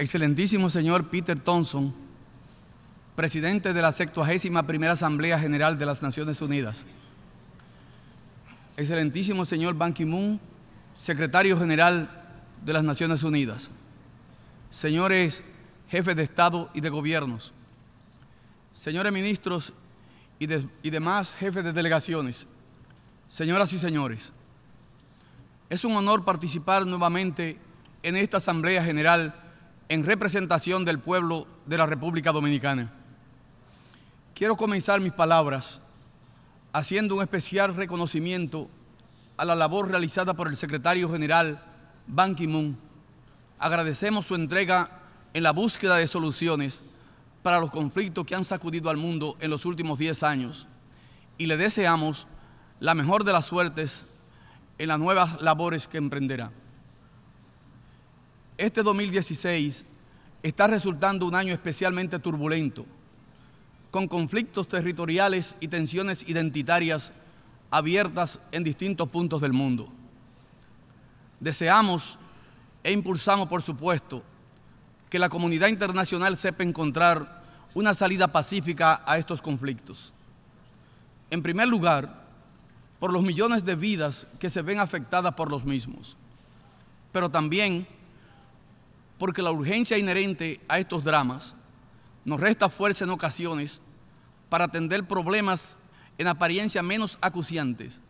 excelentísimo señor Peter Thompson, presidente de la 71 Primera Asamblea General de las Naciones Unidas, excelentísimo señor Ban Ki-moon, secretario general de las Naciones Unidas, señores jefes de Estado y de gobiernos, señores ministros y demás jefes de delegaciones, señoras y señores, es un honor participar nuevamente en esta Asamblea General en representación del pueblo de la República Dominicana. Quiero comenzar mis palabras haciendo un especial reconocimiento a la labor realizada por el secretario general Ban Ki-moon. Agradecemos su entrega en la búsqueda de soluciones para los conflictos que han sacudido al mundo en los últimos 10 años y le deseamos la mejor de las suertes en las nuevas labores que emprenderá este 2016 está resultando un año especialmente turbulento, con conflictos territoriales y tensiones identitarias abiertas en distintos puntos del mundo. Deseamos e impulsamos, por supuesto, que la comunidad internacional sepa encontrar una salida pacífica a estos conflictos. En primer lugar, por los millones de vidas que se ven afectadas por los mismos, pero también porque la urgencia inherente a estos dramas nos resta fuerza en ocasiones para atender problemas en apariencia menos acuciantes,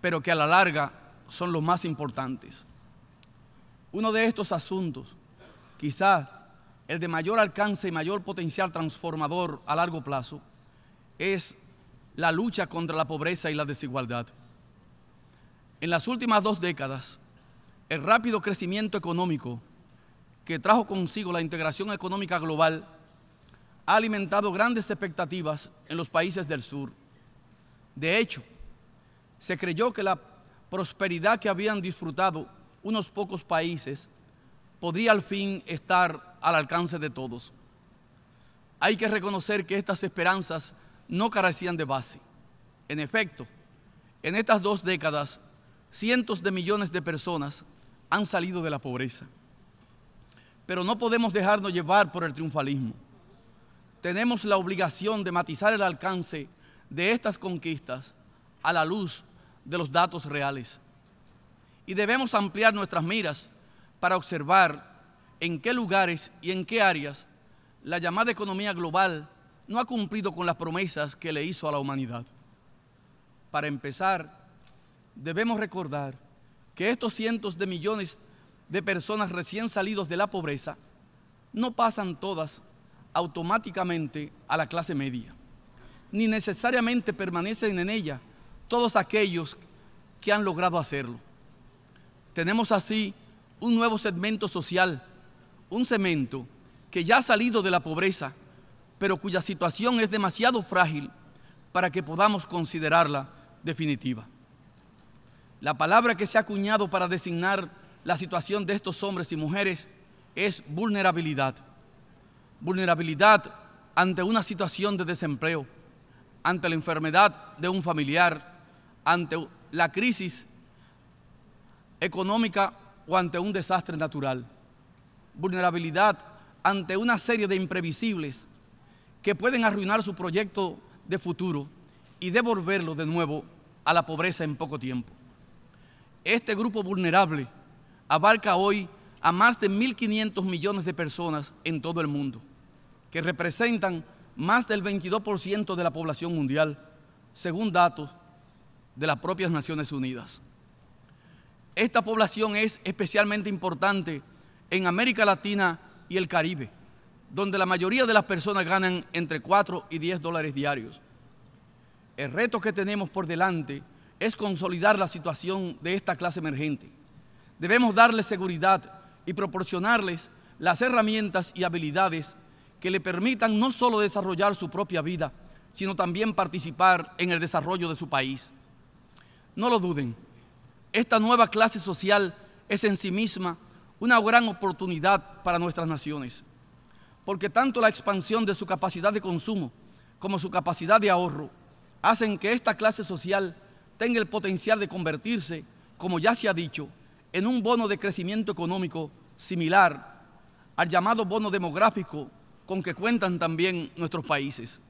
pero que a la larga son los más importantes. Uno de estos asuntos, quizás el de mayor alcance y mayor potencial transformador a largo plazo, es la lucha contra la pobreza y la desigualdad. En las últimas dos décadas, el rápido crecimiento económico que trajo consigo la integración económica global ha alimentado grandes expectativas en los países del sur. De hecho, se creyó que la prosperidad que habían disfrutado unos pocos países podría al fin estar al alcance de todos. Hay que reconocer que estas esperanzas no carecían de base. En efecto, en estas dos décadas, cientos de millones de personas han salido de la pobreza pero no podemos dejarnos llevar por el triunfalismo. Tenemos la obligación de matizar el alcance de estas conquistas a la luz de los datos reales. Y debemos ampliar nuestras miras para observar en qué lugares y en qué áreas la llamada economía global no ha cumplido con las promesas que le hizo a la humanidad. Para empezar, debemos recordar que estos cientos de millones de personas recién salidos de la pobreza no pasan todas automáticamente a la clase media, ni necesariamente permanecen en ella todos aquellos que han logrado hacerlo. Tenemos así un nuevo segmento social, un cemento que ya ha salido de la pobreza, pero cuya situación es demasiado frágil para que podamos considerarla definitiva. La palabra que se ha acuñado para designar la situación de estos hombres y mujeres es vulnerabilidad. Vulnerabilidad ante una situación de desempleo, ante la enfermedad de un familiar, ante la crisis económica o ante un desastre natural. Vulnerabilidad ante una serie de imprevisibles que pueden arruinar su proyecto de futuro y devolverlo de nuevo a la pobreza en poco tiempo. Este grupo vulnerable abarca hoy a más de 1.500 millones de personas en todo el mundo, que representan más del 22% de la población mundial, según datos de las propias Naciones Unidas. Esta población es especialmente importante en América Latina y el Caribe, donde la mayoría de las personas ganan entre 4 y 10 dólares diarios. El reto que tenemos por delante es consolidar la situación de esta clase emergente Debemos darles seguridad y proporcionarles las herramientas y habilidades que le permitan no solo desarrollar su propia vida, sino también participar en el desarrollo de su país. No lo duden, esta nueva clase social es en sí misma una gran oportunidad para nuestras naciones, porque tanto la expansión de su capacidad de consumo como su capacidad de ahorro hacen que esta clase social tenga el potencial de convertirse, como ya se ha dicho, en un bono de crecimiento económico similar al llamado bono demográfico con que cuentan también nuestros países.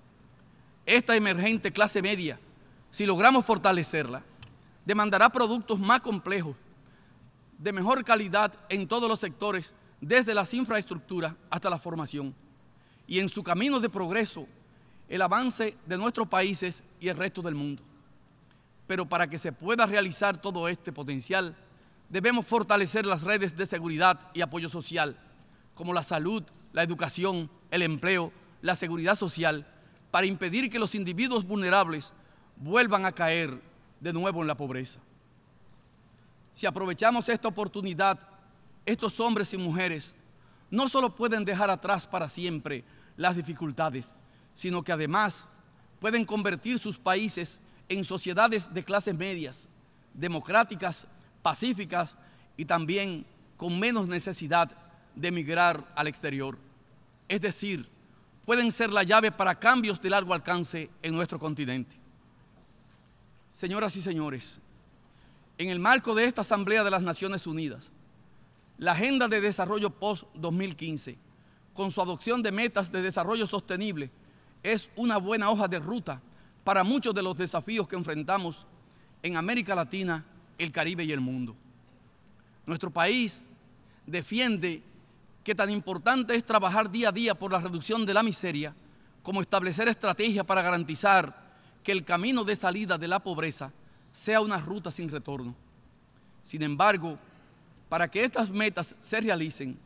Esta emergente clase media, si logramos fortalecerla, demandará productos más complejos, de mejor calidad en todos los sectores, desde las infraestructuras hasta la formación. Y en su camino de progreso, el avance de nuestros países y el resto del mundo. Pero para que se pueda realizar todo este potencial, Debemos fortalecer las redes de seguridad y apoyo social, como la salud, la educación, el empleo, la seguridad social, para impedir que los individuos vulnerables vuelvan a caer de nuevo en la pobreza. Si aprovechamos esta oportunidad, estos hombres y mujeres no solo pueden dejar atrás para siempre las dificultades, sino que además pueden convertir sus países en sociedades de clases medias, democráticas pacíficas y también con menos necesidad de emigrar al exterior. Es decir, pueden ser la llave para cambios de largo alcance en nuestro continente. Señoras y señores, en el marco de esta Asamblea de las Naciones Unidas, la Agenda de Desarrollo Post-2015, con su adopción de metas de desarrollo sostenible, es una buena hoja de ruta para muchos de los desafíos que enfrentamos en América Latina el Caribe y el mundo. Nuestro país defiende que tan importante es trabajar día a día por la reducción de la miseria como establecer estrategias para garantizar que el camino de salida de la pobreza sea una ruta sin retorno. Sin embargo, para que estas metas se realicen,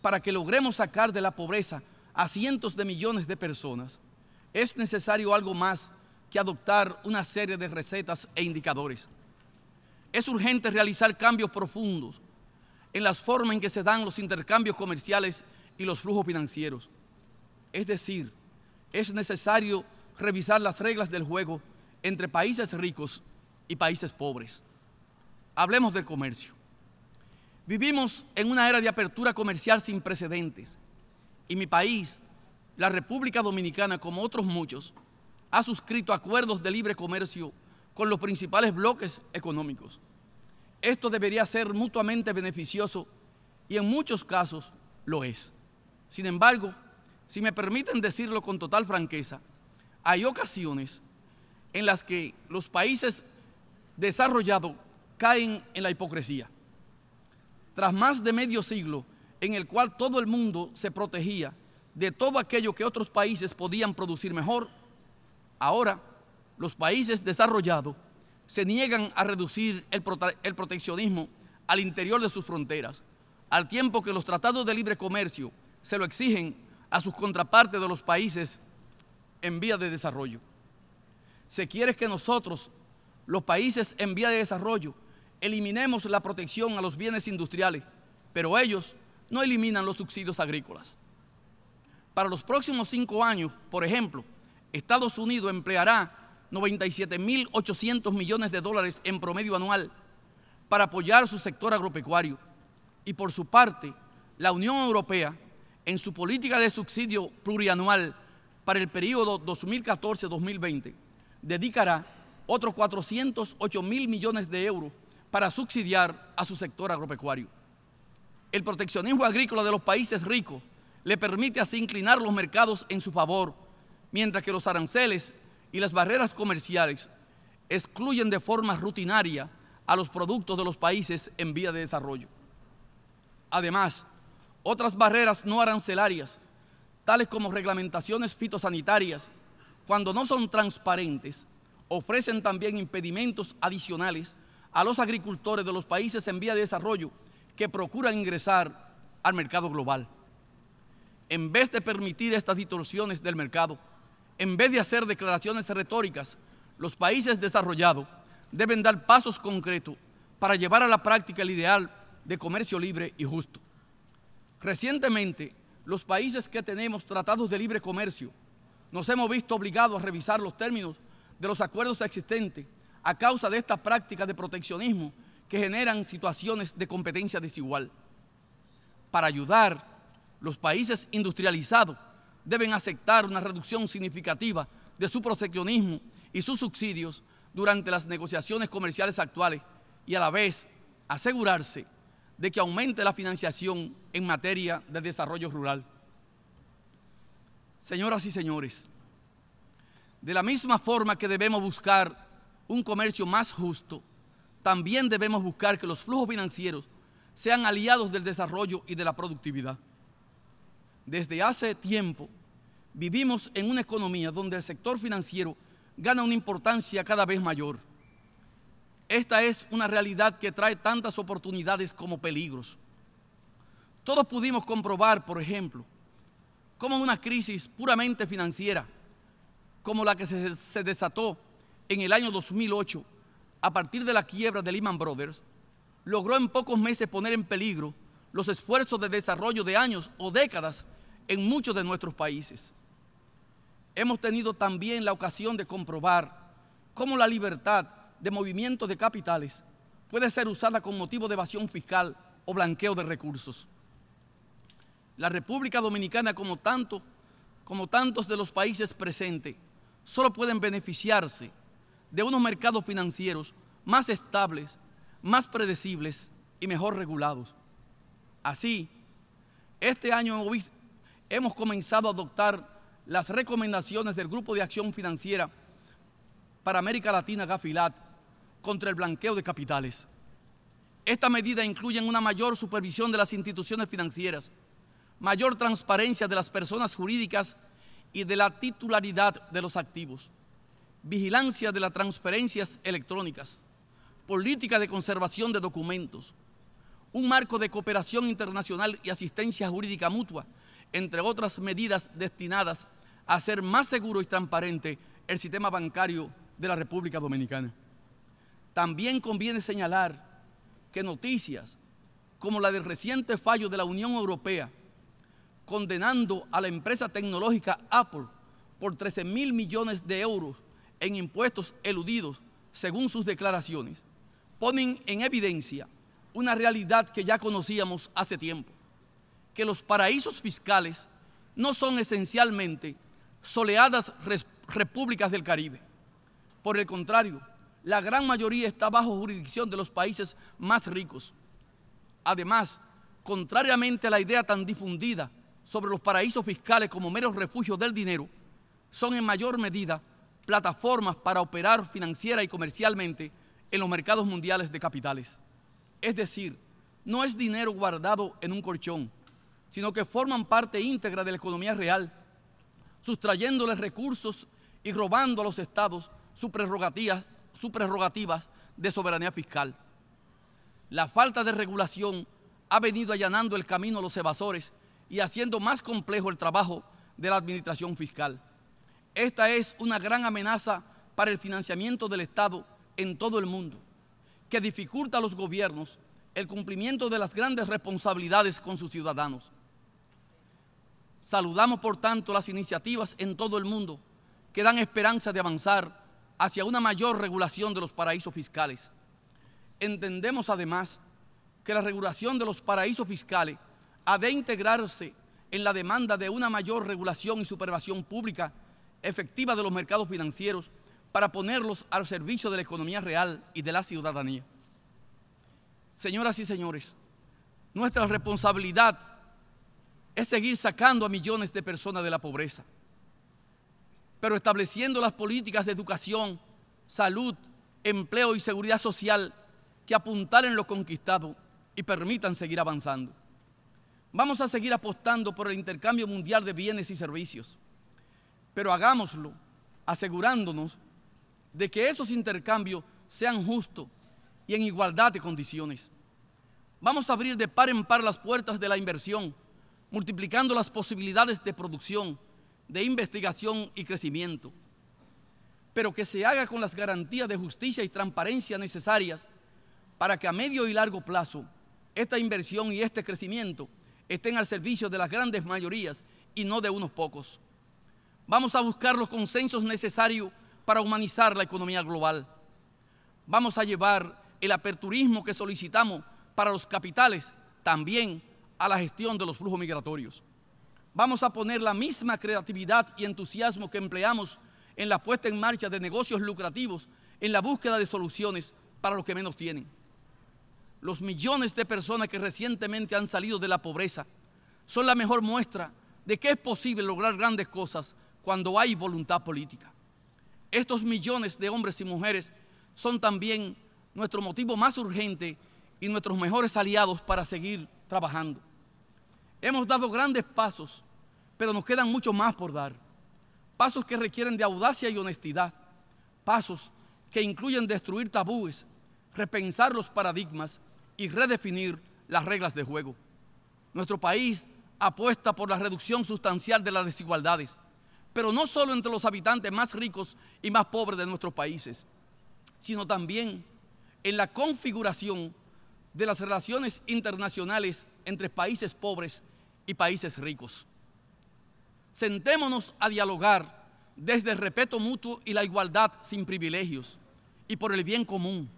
para que logremos sacar de la pobreza a cientos de millones de personas, es necesario algo más que adoptar una serie de recetas e indicadores. Es urgente realizar cambios profundos en las formas en que se dan los intercambios comerciales y los flujos financieros. Es decir, es necesario revisar las reglas del juego entre países ricos y países pobres. Hablemos del comercio. Vivimos en una era de apertura comercial sin precedentes y mi país, la República Dominicana, como otros muchos, ha suscrito acuerdos de libre comercio con los principales bloques económicos. Esto debería ser mutuamente beneficioso y en muchos casos lo es. Sin embargo, si me permiten decirlo con total franqueza, hay ocasiones en las que los países desarrollados caen en la hipocresía. Tras más de medio siglo en el cual todo el mundo se protegía de todo aquello que otros países podían producir mejor, ahora los países desarrollados se niegan a reducir el, proteccionismo al interior de sus fronteras, al tiempo que los tratados de libre comercio se lo exigen a sus contrapartes de los países en vía de desarrollo. Se quiere que nosotros, los países en vía de desarrollo, eliminemos la protección a los bienes industriales, pero ellos no eliminan los subsidios agrícolas. Para los próximos cinco años, por ejemplo, Estados Unidos empleará 97.800 millones de dólares en promedio anual para apoyar su sector agropecuario. Y por su parte, la Unión Europea, en su política de subsidio plurianual para el periodo 2014-2020, dedicará otros 408 mil millones de euros para subsidiar a su sector agropecuario. El proteccionismo agrícola de los países ricos le permite así inclinar los mercados en su favor, mientras que los aranceles y las barreras comerciales excluyen de forma rutinaria a los productos de los países en vía de desarrollo. Además, otras barreras no arancelarias, tales como reglamentaciones fitosanitarias, cuando no son transparentes, ofrecen también impedimentos adicionales a los agricultores de los países en vía de desarrollo que procuran ingresar al mercado global. En vez de permitir estas distorsiones del mercado, en vez de hacer declaraciones retóricas, los países desarrollados deben dar pasos concretos para llevar a la práctica el ideal de comercio libre y justo. Recientemente, los países que tenemos tratados de libre comercio nos hemos visto obligados a revisar los términos de los acuerdos existentes a causa de estas prácticas de proteccionismo que generan situaciones de competencia desigual. Para ayudar, los países industrializados deben aceptar una reducción significativa de su proteccionismo y sus subsidios durante las negociaciones comerciales actuales y a la vez asegurarse de que aumente la financiación en materia de desarrollo rural. Señoras y señores, de la misma forma que debemos buscar un comercio más justo, también debemos buscar que los flujos financieros sean aliados del desarrollo y de la productividad desde hace tiempo vivimos en una economía donde el sector financiero gana una importancia cada vez mayor. Esta es una realidad que trae tantas oportunidades como peligros. Todos pudimos comprobar, por ejemplo, cómo una crisis puramente financiera, como la que se, desató en el año 2008 a partir de la quiebra de Lehman Brothers, logró en pocos meses poner en peligro los esfuerzos de desarrollo de años o décadas en muchos de nuestros países. Hemos tenido también la ocasión de comprobar cómo la libertad de movimiento de capitales puede ser usada con motivo de evasión fiscal o blanqueo de recursos. La República Dominicana, como, tanto, como tantos de los países presentes, solo pueden beneficiarse de unos mercados financieros más estables, más predecibles y mejor regulados. Así, este año hemos comenzado a adoptar las recomendaciones del Grupo de Acción Financiera para América Latina Gafilat contra el blanqueo de capitales. Esta medida incluye una mayor supervisión de las instituciones financieras, mayor transparencia de las personas jurídicas y de la titularidad de los activos, vigilancia de las transferencias electrónicas, política de conservación de documentos, un marco de cooperación internacional y asistencia jurídica mutua entre otras medidas destinadas a hacer más seguro y transparente el sistema bancario de la República Dominicana. También conviene señalar que noticias como la del reciente fallo de la Unión Europea condenando a la empresa tecnológica Apple por 13 mil millones de euros en impuestos eludidos, según sus declaraciones, ponen en evidencia una realidad que ya conocíamos hace tiempo que los paraísos fiscales no son esencialmente soleadas repúblicas del Caribe. Por el contrario, la gran mayoría está bajo jurisdicción de los países más ricos. Además, contrariamente a la idea tan difundida sobre los paraísos fiscales como meros refugios del dinero, son en mayor medida plataformas para operar financiera y comercialmente en los mercados mundiales de capitales. Es decir, no es dinero guardado en un colchón, sino que forman parte íntegra de la economía real, sustrayéndoles recursos y robando a los estados sus prerrogativas, sus prerrogativas de soberanía fiscal. La falta de regulación ha venido allanando el camino a los evasores y haciendo más complejo el trabajo de la administración fiscal. Esta es una gran amenaza para el financiamiento del Estado en todo el mundo, que dificulta a los gobiernos el cumplimiento de las grandes responsabilidades con sus ciudadanos. Saludamos, por tanto, las iniciativas en todo el mundo que dan esperanza de avanzar hacia una mayor regulación de los paraísos fiscales. Entendemos además que la regulación de los paraísos fiscales ha de integrarse en la demanda de una mayor regulación y supervisión pública efectiva de los mercados financieros para ponerlos al servicio de la economía real y de la ciudadanía. Señoras y señores, nuestra responsabilidad es seguir sacando a millones de personas de la pobreza, pero estableciendo las políticas de educación, salud, empleo y seguridad social que apuntalen lo conquistado y permitan seguir avanzando. Vamos a seguir apostando por el intercambio mundial de bienes y servicios, pero hagámoslo asegurándonos de que esos intercambios sean justos y en igualdad de condiciones. Vamos a abrir de par en par las puertas de la inversión multiplicando las posibilidades de producción, de investigación y crecimiento, pero que se haga con las garantías de justicia y transparencia necesarias para que a medio y largo plazo esta inversión y este crecimiento estén al servicio de las grandes mayorías y no de unos pocos. Vamos a buscar los consensos necesarios para humanizar la economía global. Vamos a llevar el aperturismo que solicitamos para los capitales también a la gestión de los flujos migratorios. Vamos a poner la misma creatividad y entusiasmo que empleamos en la puesta en marcha de negocios lucrativos en la búsqueda de soluciones para los que menos tienen. Los millones de personas que recientemente han salido de la pobreza son la mejor muestra de que es posible lograr grandes cosas cuando hay voluntad política. Estos millones de hombres y mujeres son también nuestro motivo más urgente y nuestros mejores aliados para seguir trabajando. Hemos dado grandes pasos, pero nos quedan mucho más por dar. Pasos que requieren de audacia y honestidad. Pasos que incluyen destruir tabúes, repensar los paradigmas y redefinir las reglas de juego. Nuestro país apuesta por la reducción sustancial de las desigualdades, pero no solo entre los habitantes más ricos y más pobres de nuestros países, sino también en la configuración de las relaciones internacionales entre países pobres y países ricos. Sentémonos a dialogar desde el respeto mutuo y la igualdad sin privilegios y por el bien común.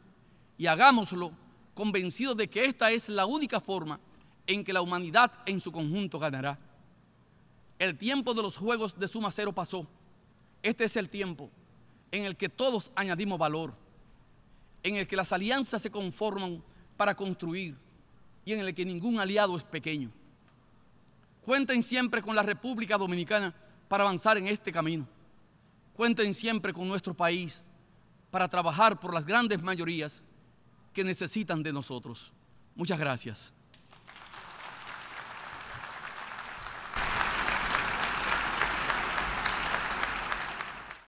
Y hagámoslo convencidos de que esta es la única forma en que la humanidad en su conjunto ganará. El tiempo de los juegos de suma cero pasó. Este es el tiempo en el que todos añadimos valor, en el que las alianzas se conforman para construir en el que ningún aliado es pequeño. Cuenten siempre con la República Dominicana para avanzar en este camino. Cuenten siempre con nuestro país para trabajar por las grandes mayorías que necesitan de nosotros. Muchas gracias.